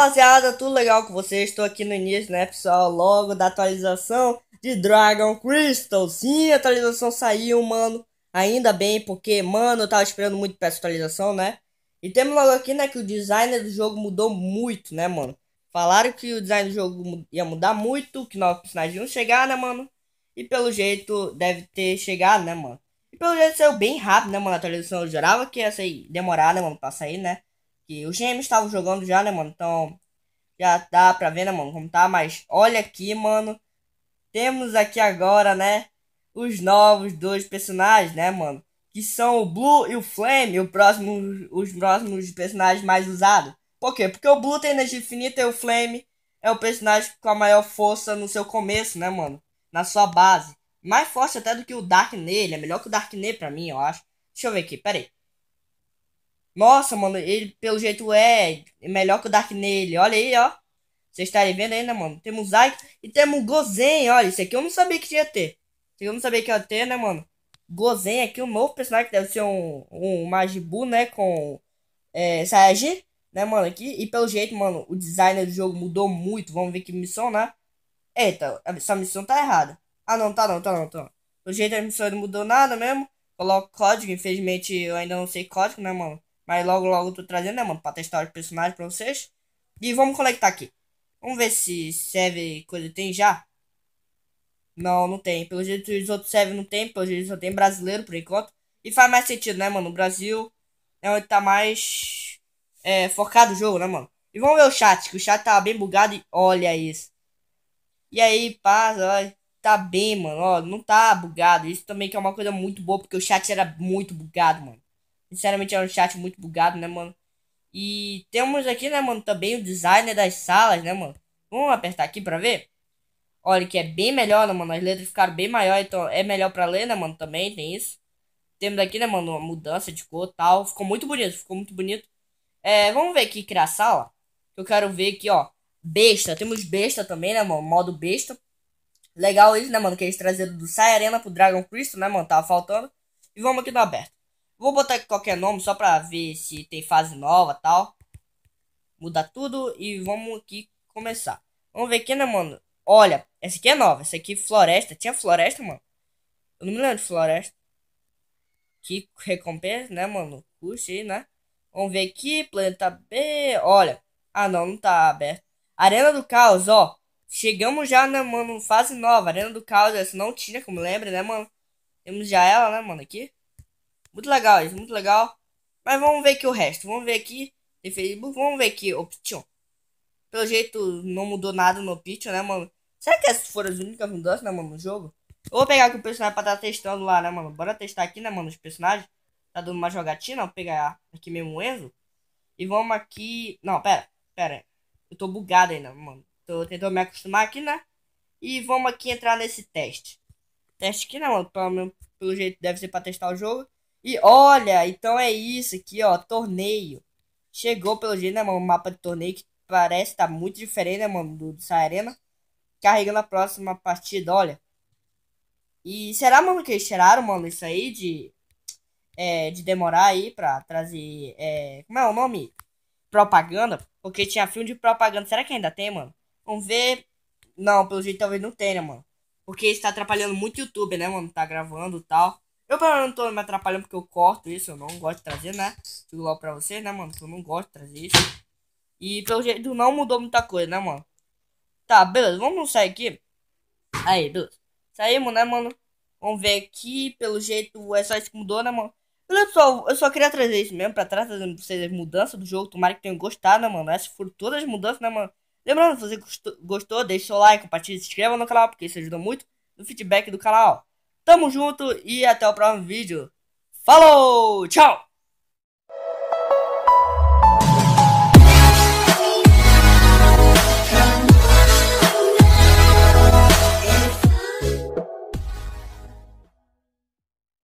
rapaziada, tudo legal com vocês? Estou aqui no início, né, pessoal? Logo da atualização de Dragon Crystal. Sim, a atualização saiu, mano. Ainda bem, porque, mano, eu tava esperando muito pra essa atualização, né? E temos logo aqui, né, que o design do jogo mudou muito, né, mano? Falaram que o design do jogo ia mudar muito, que novos personagens iam chegar, né, mano? E pelo jeito deve ter chegado, né, mano? E pelo jeito saiu bem rápido, né, mano? A atualização eu jurava que ia sair, demorar, né, mano, pra sair, né? Que os gêmeos estavam jogando já, né, mano? Então, já dá pra ver, né, mano? Como tá, mas olha aqui, mano. Temos aqui agora, né? Os novos dois personagens, né, mano? Que são o Blue e o Flame, o próximo, os próximos personagens mais usados. Por quê? Porque o Blue tem energia infinita e o Flame é o personagem com a maior força no seu começo, né, mano? Na sua base. Mais forte até do que o Dark Ney. Ele é melhor que o Dark Ney pra mim, eu acho. Deixa eu ver aqui, peraí. Nossa, mano, ele pelo jeito é melhor que o Dark nele. Olha aí, ó. Vocês estarem vendo ainda, né, mano. Temos Zaik e temos Gozen, olha. Isso aqui eu não sabia que ia ter. Isso eu não sabia que ia ter, né, mano? Gozen aqui, um novo personagem que deve ser um, um Majibu, né? Com é, Saiyajin, né, mano? Aqui. E pelo jeito, mano, o design do jogo mudou muito. Vamos ver que missão, né? Eita, essa missão tá errada. Ah, não, tá não, tá não, tá não. Pelo jeito a missão não mudou nada mesmo. Coloca código, infelizmente eu ainda não sei código, né, mano? Mas logo, logo eu tô trazendo, né, mano? Pra testar os personagens pra vocês. E vamos conectar aqui. Vamos ver se serve coisa tem já. Não, não tem. Pelo jeito os outros servem não tem. Pelo jeito só tem brasileiro por enquanto. E faz mais sentido, né, mano? O Brasil é onde tá mais é, focado o jogo, né, mano? E vamos ver o chat, que o chat tá bem bugado e olha isso. E aí, paz, olha, tá bem, mano, ó, não tá bugado. Isso também que é uma coisa muito boa, porque o chat era muito bugado, mano. Sinceramente, é um chat muito bugado, né, mano? E temos aqui, né, mano, também o designer das salas, né, mano? Vamos apertar aqui pra ver? Olha, que é bem melhor, né, mano? As letras ficaram bem maior, então é melhor pra ler, né, mano? Também tem isso. Temos aqui, né, mano, uma mudança de cor tal. Ficou muito bonito, ficou muito bonito. É, vamos ver aqui, criar sala. Eu quero ver aqui, ó. Besta, temos besta também, né, mano? Modo besta. Legal isso, né, mano? Que eles trazeram do Sai Arena pro Dragon Crystal, né, mano? Tava faltando. E vamos aqui no aberto. Vou botar aqui qualquer nome só pra ver se tem fase nova tal. Mudar tudo e vamos aqui começar. Vamos ver aqui, né, mano? Olha, essa aqui é nova. Essa aqui floresta. Tinha floresta, mano? Eu não me lembro de floresta. Que recompensa, né, mano? Puxa aí, né? Vamos ver aqui. Planeta B. Olha. Ah, não. Não tá aberto. Arena do Caos, ó. Chegamos já, né, mano? Fase nova. Arena do Caos. Essa não tinha, como lembra, né, mano? Temos já ela, né, mano? Aqui. Muito legal isso, muito legal. Mas vamos ver aqui o resto. Vamos ver aqui de Facebook. Vamos ver aqui Option. Pelo jeito, não mudou nada no Option, né, mano? Será que essas foram as únicas mudanças, né, mano, no jogo? Eu vou pegar aqui o personagem pra estar tá testando lá, né, mano? Bora testar aqui, né, mano, os personagens. Tá dando uma jogatina. Vou pegar aqui mesmo o Enzo. E vamos aqui... Não, pera, pera. Eu tô bugado ainda, mano. Tô tentando me acostumar aqui, né? E vamos aqui entrar nesse teste. Teste aqui, né, mano? Pelo, pelo jeito deve ser pra testar o jogo. E olha, então é isso aqui, ó, torneio. Chegou pelo jeito, né, mano, um mapa de torneio que parece tá muito diferente, né, mano, do dessa arena. Carregando a próxima partida, olha. E será, mano, que eles tiraram, mano, isso aí de... É, de demorar aí pra trazer... É, como é o nome? Propaganda? Porque tinha filme de propaganda. Será que ainda tem, mano? Vamos ver... Não, pelo jeito talvez não tenha, mano. Porque está atrapalhando muito o YouTube, né, mano? Tá gravando e tal. Eu não tô me atrapalhando porque eu corto isso, eu não gosto de trazer, né? Digo logo pra vocês, né, mano? eu não gosto de trazer isso. E pelo jeito não mudou muita coisa, né, mano? Tá, beleza, vamos sair aqui. Aí, beleza. Saímos, né, mano? Vamos ver aqui, pelo jeito é só isso que mudou, né, mano? Olha pessoal, eu só queria trazer isso mesmo pra trás, trazendo pra vocês as mudanças do jogo. Tomara que tenham gostado, né, mano? Essas foram todas as mudanças, né, mano? Lembrando, se você gostou, gostou deixa o like, compartilha, se inscreva no canal, porque isso ajuda muito no feedback do canal. Tamo junto e até o próximo vídeo. Falou, tchau!